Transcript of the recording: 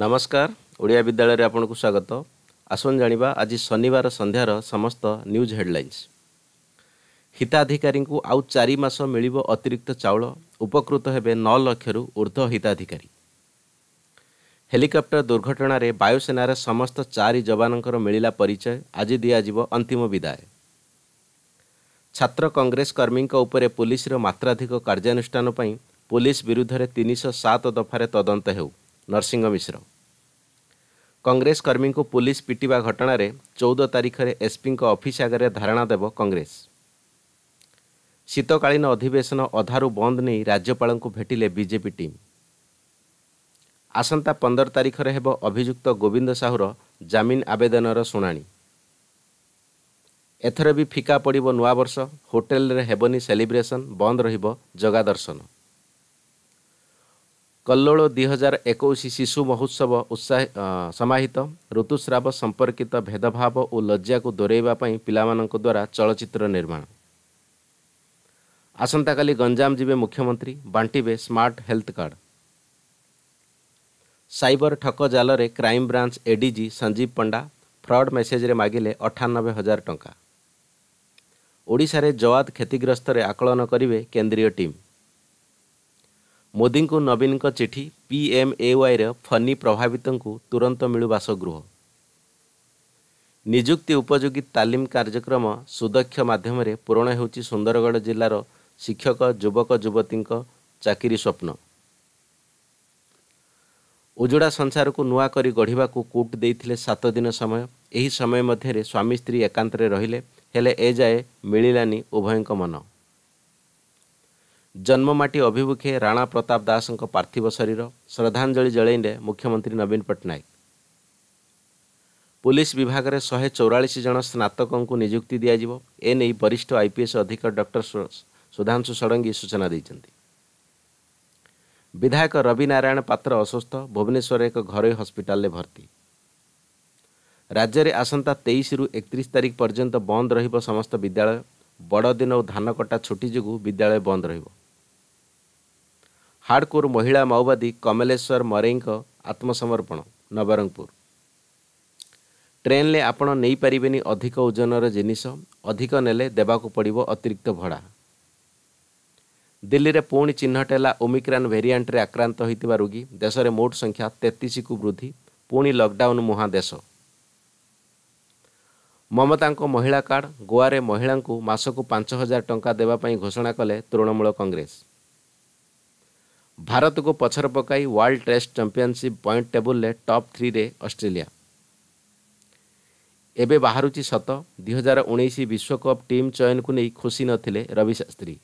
ନମସ୍କାର ଓଡ଼ିଆ ବିଦ୍ୟାଳୟରେ ଆପଣଙ୍କୁ ସ୍ୱାଗତ ଆସନ୍ତୁ ଜାଣିବା ଆଜି ଶନିବାର ସନ୍ଧ୍ୟାର ସମସ୍ତ ନ୍ୟୁଜ୍ ହେଡ଼ଲାଇନ୍ସ ହିତାଧିକାରୀଙ୍କୁ ଆଉ ଚାରି ମାସ ମିଳିବ ଅତିରିକ୍ତ ଚାଉଳ ଉପକୃତ ହେବେ ନଅ ଲକ୍ଷରୁ ଉର୍ଦ୍ଧ୍ୱ ହିତାଧିକାରୀ ହେଲିକପ୍ଟର ଦୁର୍ଘଟଣାରେ ବାୟୁସେନାର ସମସ୍ତ ଚାରି ଯବାନଙ୍କର ମିଳିଲା ପରିଚୟ ଆଜି ଦିଆଯିବ ଅନ୍ତିମ ବିଦାୟ ଛାତ୍ର କଂଗ୍ରେସ କର୍ମୀଙ୍କ ଉପରେ ପୁଲିସର ମାତ୍ରାଧିକ କାର୍ଯ୍ୟାନୁଷ୍ଠାନ ପାଇଁ ପୁଲିସ ବିରୁଦ୍ଧରେ ତିନିଶହ ସାତ ଦଫାରେ ତଦନ୍ତ ହେଉ ନରସିଂହ ମିଶ୍ର କଂଗ୍ରେସ କର୍ମୀଙ୍କୁ ପୁଲିସ୍ ପିଟିବା ଘଟଣାରେ ଚଉଦ ତାରିଖରେ ଏସ୍ପିଙ୍କ ଅଫିସ୍ ଆଗରେ ଧାରଣା ଦେବ କଂଗ୍ରେସ ଶୀତକାଳୀନ ଅଧିବେଶନ ଅଧାରୁ ବନ୍ଦ ନେଇ ରାଜ୍ୟପାଳଙ୍କୁ ଭେଟିଲେ ବିଜେପି ଟିମ୍ ଆସନ୍ତା ପନ୍ଦର ତାରିଖରେ ହେବ ଅଭିଯୁକ୍ତ ଗୋବିନ୍ଦ ସାହୁର ଜାମିନ ଆବେଦନର ଶୁଣାଣି ଏଥର ବି ଫିକା ପଡ଼ିବ ନୂଆବର୍ଷ ହୋଟେଲରେ ହେବନି ସେଲିବ୍ରେସନ୍ ବନ୍ଦ ରହିବ ଜଗା ଦର୍ଶନ କଲ୍ଲୋଳ ଦୁଇ ହଜାର ଏକୋଇଶ ଶିଶୁ ମହୋତ୍ସବ ଉତ୍ସାହ ସମାହିତ ଋତୁସ୍ରାବ ସମ୍ପର୍କିତ ଭେଦଭାବ ଓ ଲଜ୍ଜାକୁ ଦୂରେଇବା ପାଇଁ ପିଲାମାନଙ୍କ ଦ୍ୱାରା ଚଳଚ୍ଚିତ୍ର ନିର୍ମାଣ ଆସନ୍ତାକାଲି ଗଞ୍ଜାମ ଯିବେ ମୁଖ୍ୟମନ୍ତ୍ରୀ ବାଣ୍ଟିବେ ସ୍ମାର୍ଟ ହେଲ୍ଥ କାର୍ଡ଼ ସାଇବର ଠକ ଜାଲରେ crime branch ADG Sanjeev Panda fraud ମେସେଜରେ ମାଗିଲେ ଅଠାନବେ ହଜାର ଟଙ୍କା ଓଡ଼ିଶାରେ ଜୱାଦ କ୍ଷତିଗ୍ରସ୍ତରେ ଆକଳନ କରିବେ କେନ୍ଦ୍ରୀୟ ଟିମ୍ ମୋଦିଙ୍କୁ ନବୀନଙ୍କ ଚିଠି ପିଏମ୍ଏୱାଇର ଫନି ପ୍ରଭାବିତଙ୍କୁ ତୁରନ୍ତ ମିଳୁ ବାସଗୃହ ନିଯୁକ୍ତି ଉପଯୋଗୀ ତାଲିମ କାର୍ଯ୍ୟକ୍ରମ ସୁଦକ୍ଷ ମାଧ୍ୟମରେ ପୂରଣ ହେଉଛି ସୁନ୍ଦରଗଡ଼ ଜିଲ୍ଲାର ଶିକ୍ଷକ ଯୁବକ ଯୁବତୀଙ୍କ ଚାକିରି ସ୍ୱପ୍ନ ଉଜୁଡ଼ା ସଂସାରକୁ ନୂଆ କରି ଗଢ଼ିବାକୁ କୁଟ୍ ଦେଇଥିଲେ ସାତ ଦିନ ସମୟ ଏହି ସମୟ ମଧ୍ୟରେ ସ୍ୱାମୀ ସ୍ତ୍ରୀ ଏକାନ୍ତରେ ରହିଲେ ହେଲେ ଏ ଯାଏ ମିଳିଲାନି ଉଭୟଙ୍କ ମନ ଜନ୍ମମାଟି ଅଭିମୁଖେ ରାଣା ପ୍ରତାପ ଦାସଙ୍କ ପାର୍ଥିବ ଶରୀର ଶ୍ରଦ୍ଧାଞ୍ଜଳି ଜଳେଇଲେ ମୁଖ୍ୟମନ୍ତ୍ରୀ ନବୀନ ପଟ୍ଟନାୟକ ପୁଲିସ୍ ବିଭାଗରେ ଶହେ ଚଉରାଳିଶ ଜଣ ସ୍ନାତକଙ୍କୁ ନିଯୁକ୍ତି ଦିଆଯିବ ଏ ନେଇ ବରିଷ୍ଠ ଆଇପିଏସ୍ ଅଧିକ ଡକ୍ଟର ସୁଧାଂଶୁ ଷଡ଼ଙ୍ଗୀ ସୂଚନା ଦେଇଛନ୍ତି ବିଧାୟକ ରବି ନାରାୟଣ ପାତ୍ର ଅସୁସ୍ଥ ଭୁବନେଶ୍ୱରରେ ଏକ ଘରୋଇ ହସ୍ପିଟାଲରେ ଭର୍ତ୍ତି ରାଜ୍ୟରେ ଆସନ୍ତା ତେଇଶରୁ ଏକତିରିଶ ତାରିଖ ପର୍ଯ୍ୟନ୍ତ ବନ୍ଦ ରହିବ ସମସ୍ତ ବିଦ୍ୟାଳୟ ବଡ଼ଦିନ ଓ ଧାନକଟା ଛୁଟି ଯୋଗୁଁ ବିଦ୍ୟାଳୟ ବନ୍ଦ ରହିବ ହାର୍ଡକୋର ମହିଳା ମାଓବାଦୀ କମଲେଶ୍ୱର ମରେଇଙ୍କ ଆତ୍ମସମର୍ପଣ ନବରଙ୍ଗପୁର ଟ୍ରେନ୍ରେ ଆପଣ ନେଇପାରିବେନି ଅଧିକ ଓଜନର ଜିନିଷ ଅଧିକ ନେଲେ ଦେବାକୁ ପଡ଼ିବ ଅତିରିକ୍ତ ଭଡ଼ା ଦିଲ୍ଲୀରେ ପୁଣି ଚିହ୍ନଟ ହେଲା ଓମିକ୍ରାନ୍ ଭେରିଏଣ୍ଟରେ ଆକ୍ରାନ୍ତ ହୋଇଥିବା ରୋଗୀ ଦେଶରେ ମୋଟ ସଂଖ୍ୟା ତେତିଶକୁ ବୃଦ୍ଧି ପୁଣି ଲକ୍ଡାଉନ୍ ମୁହାଁ ଦେଶ ମମତାଙ୍କ ମହିଳା କାର୍ଡ଼ ଗୋଆରେ ମହିଳାଙ୍କୁ ମାସକୁ ପାଞ୍ଚ ହଜାର ଟଙ୍କା ଦେବା ପାଇଁ ଘୋଷଣା କଲେ ତୃଣମୂଳ କଂଗ୍ରେସ ଭାରତକୁ ପଛରେ ପକାଇ ୱାର୍ଲଡ ଟେଷ୍ଟ ଚମ୍ପିଅନସିପ୍ ପଏଣ୍ଟ ଟେବୁଲରେ ଟପ୍ ଥ୍ରୀରେ ଅଷ୍ଟ୍ରେଲିଆ ଏବେ ବାହାରୁଛି ସତ ଦୁଇ ହଜାର ଉଣେଇଶ ବିଶ୍ୱକପ୍ ଟିମ୍ ଚୟନକୁ ନେଇ ଖୁସି ନଥିଲେ ରବିଶାସ୍ତ୍ରୀ